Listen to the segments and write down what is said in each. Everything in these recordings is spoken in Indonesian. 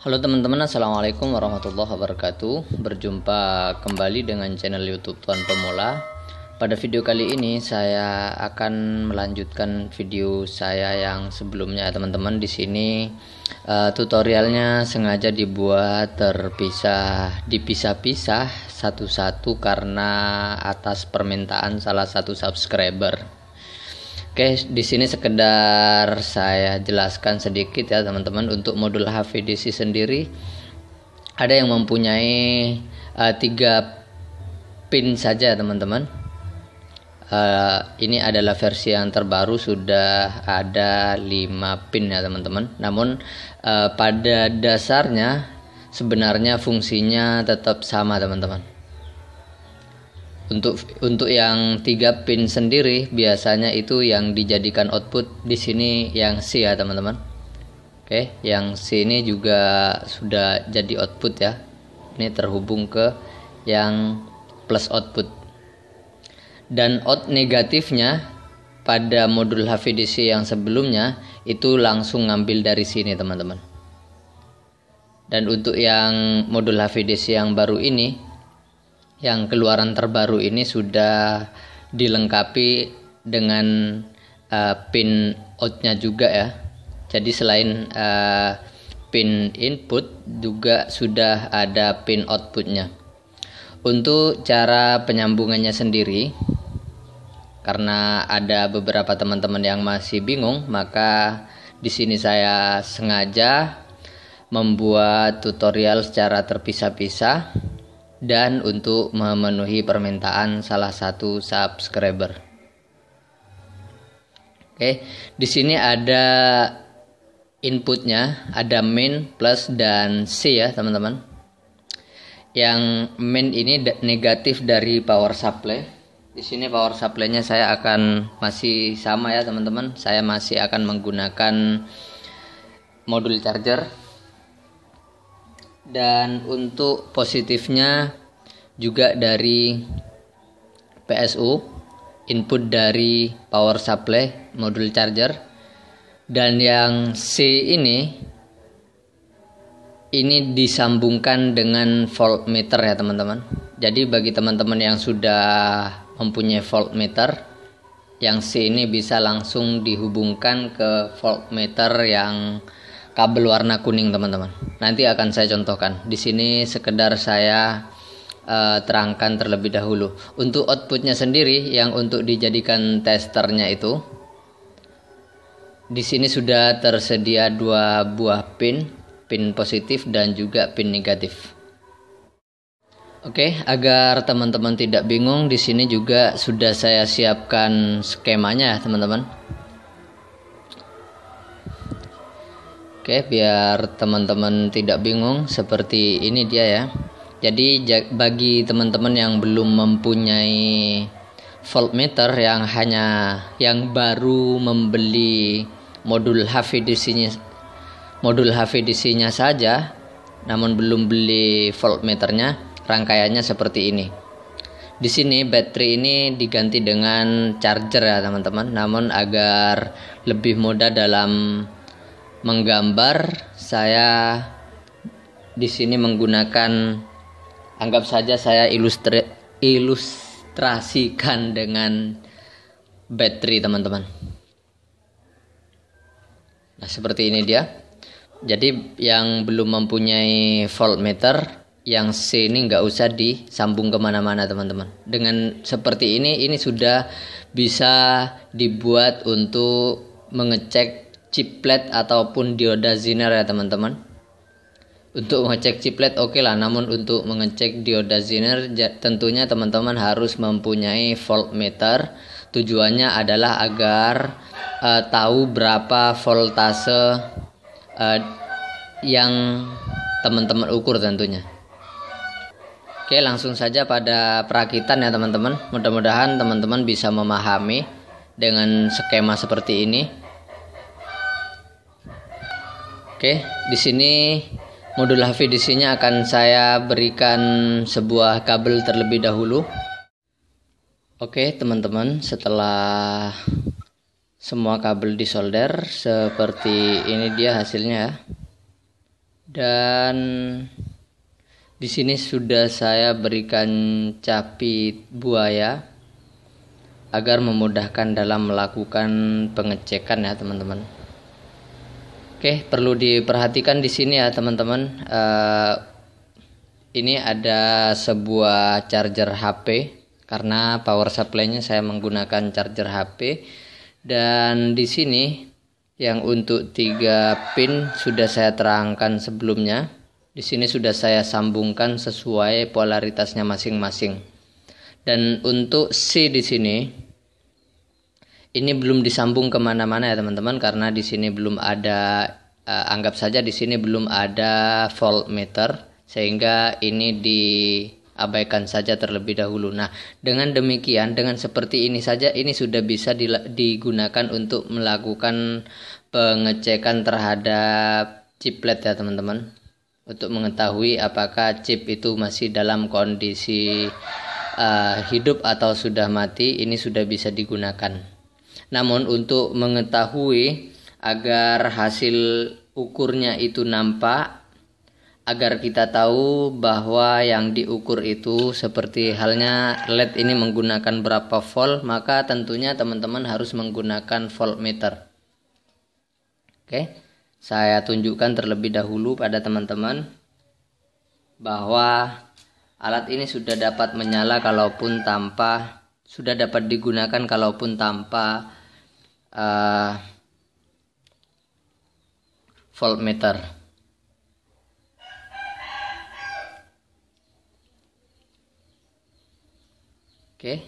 Halo teman-teman, Assalamualaikum warahmatullahi wabarakatuh Berjumpa kembali dengan channel youtube Tuan Pemula Pada video kali ini saya akan melanjutkan video saya yang sebelumnya teman-teman di sini uh, tutorialnya sengaja dibuat terpisah dipisah-pisah satu-satu karena atas permintaan salah satu subscriber Oke, di sini sekedar saya jelaskan sedikit ya teman-teman untuk modul HVDC sendiri ada yang mempunyai uh, tiga pin saja teman-teman. Uh, ini adalah versi yang terbaru sudah ada 5 pin ya teman-teman. Namun uh, pada dasarnya sebenarnya fungsinya tetap sama teman-teman untuk untuk yang tiga pin sendiri biasanya itu yang dijadikan output di sini yang C ya teman-teman. Oke, yang C ini juga sudah jadi output ya. Ini terhubung ke yang plus output. Dan out negatifnya pada modul HVDC yang sebelumnya itu langsung ngambil dari sini teman-teman. Dan untuk yang modul HVDC yang baru ini yang keluaran terbaru ini sudah dilengkapi dengan uh, pin outnya juga ya jadi selain uh, pin input juga sudah ada pin outputnya untuk cara penyambungannya sendiri karena ada beberapa teman-teman yang masih bingung maka di sini saya sengaja membuat tutorial secara terpisah-pisah dan untuk memenuhi permintaan salah satu subscriber. Oke, di sini ada inputnya, ada min, plus dan c ya teman-teman. Yang min ini negatif dari power supply. Di sini power supply-nya saya akan masih sama ya teman-teman. Saya masih akan menggunakan modul charger dan untuk positifnya juga dari PSU input dari power supply modul charger dan yang C ini ini disambungkan dengan voltmeter ya teman-teman jadi bagi teman-teman yang sudah mempunyai voltmeter yang C ini bisa langsung dihubungkan ke voltmeter yang kabel warna kuning teman-teman. Nanti akan saya contohkan. Di sini sekedar saya uh, terangkan terlebih dahulu. Untuk outputnya sendiri yang untuk dijadikan testernya itu di sini sudah tersedia dua buah pin, pin positif dan juga pin negatif. Oke, agar teman-teman tidak bingung, di sini juga sudah saya siapkan skemanya, teman-teman. Oke, biar teman-teman tidak bingung seperti ini dia ya. Jadi bagi teman-teman yang belum mempunyai voltmeter yang hanya yang baru membeli modul HVDC-nya modul HVDC-nya saja namun belum beli voltmeternya, rangkaiannya seperti ini. Di sini baterai ini diganti dengan charger ya, teman-teman. Namun agar lebih mudah dalam menggambar saya di sini menggunakan anggap saja saya ilustri, ilustrasikan dengan battery teman-teman nah seperti ini dia jadi yang belum mempunyai voltmeter yang C ini nggak usah disambung kemana-mana teman-teman dengan seperti ini ini sudah bisa dibuat untuk mengecek chiplet ataupun dioda zener ya teman-teman untuk mengecek chiplet oke okay lah namun untuk mengecek dioda zener tentunya teman-teman harus mempunyai voltmeter tujuannya adalah agar uh, tahu berapa voltase uh, yang teman-teman ukur tentunya Oke langsung saja pada perakitan ya teman-teman Mudah-mudahan teman-teman bisa memahami dengan skema seperti ini Oke, di sini modul sini akan saya berikan sebuah kabel terlebih dahulu. Oke, teman-teman, setelah semua kabel disolder seperti ini dia hasilnya ya. Dan di sini sudah saya berikan capit buaya agar memudahkan dalam melakukan pengecekan ya, teman-teman. Oke, perlu diperhatikan di sini ya teman-teman. Uh, ini ada sebuah charger HP karena power supply-nya saya menggunakan charger HP dan di sini yang untuk 3 pin sudah saya terangkan sebelumnya. Di sini sudah saya sambungkan sesuai polaritasnya masing-masing. Dan untuk C di sini ini belum disambung kemana-mana ya teman-teman karena di sini belum ada uh, anggap saja di sini belum ada voltmeter sehingga ini diabaikan saja terlebih dahulu. Nah, dengan demikian, dengan seperti ini saja, ini sudah bisa digunakan untuk melakukan pengecekan terhadap chiplet ya teman-teman. Untuk mengetahui apakah chip itu masih dalam kondisi uh, hidup atau sudah mati, ini sudah bisa digunakan. Namun untuk mengetahui agar hasil ukurnya itu nampak agar kita tahu bahwa yang diukur itu seperti halnya LED ini menggunakan berapa volt maka tentunya teman-teman harus menggunakan voltmeter oke saya tunjukkan terlebih dahulu pada teman-teman bahwa alat ini sudah dapat menyala kalaupun tanpa sudah dapat digunakan kalaupun tanpa uh, voltmeter. Oke.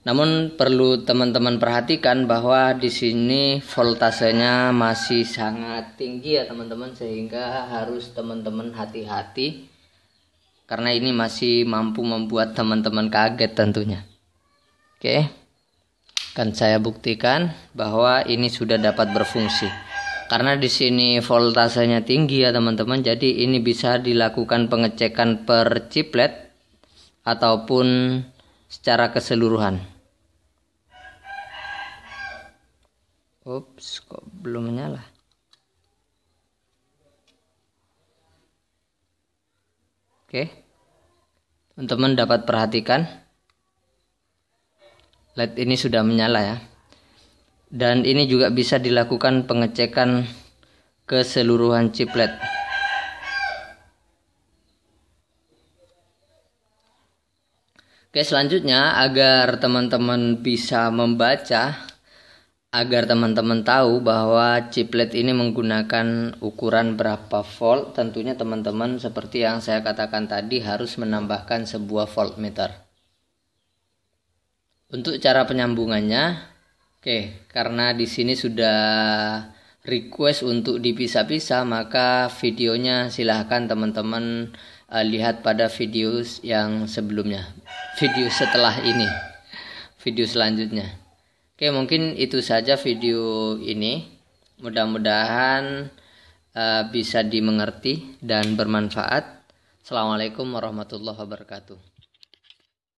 Namun perlu teman-teman perhatikan bahwa di sini voltasenya masih sangat tinggi ya teman-teman sehingga harus teman-teman hati-hati karena ini masih mampu membuat teman-teman kaget tentunya. Oke. kan saya buktikan bahwa ini sudah dapat berfungsi. Karena di sini voltasenya tinggi ya teman-teman, jadi ini bisa dilakukan pengecekan per chiplet ataupun secara keseluruhan. Ups, kok belum menyala? Oke. Teman-teman dapat perhatikan LED ini sudah menyala ya. Dan ini juga bisa dilakukan pengecekan keseluruhan chip LED. Oke, selanjutnya agar teman-teman bisa membaca agar teman-teman tahu bahwa chip LED ini menggunakan ukuran berapa volt, tentunya teman-teman seperti yang saya katakan tadi harus menambahkan sebuah voltmeter. Untuk cara penyambungannya, oke, okay, karena di sini sudah request untuk dipisah-pisah, maka videonya silahkan teman-teman uh, lihat pada video yang sebelumnya, video setelah ini, video selanjutnya. Oke, okay, mungkin itu saja video ini. Mudah-mudahan uh, bisa dimengerti dan bermanfaat. Assalamualaikum warahmatullahi wabarakatuh.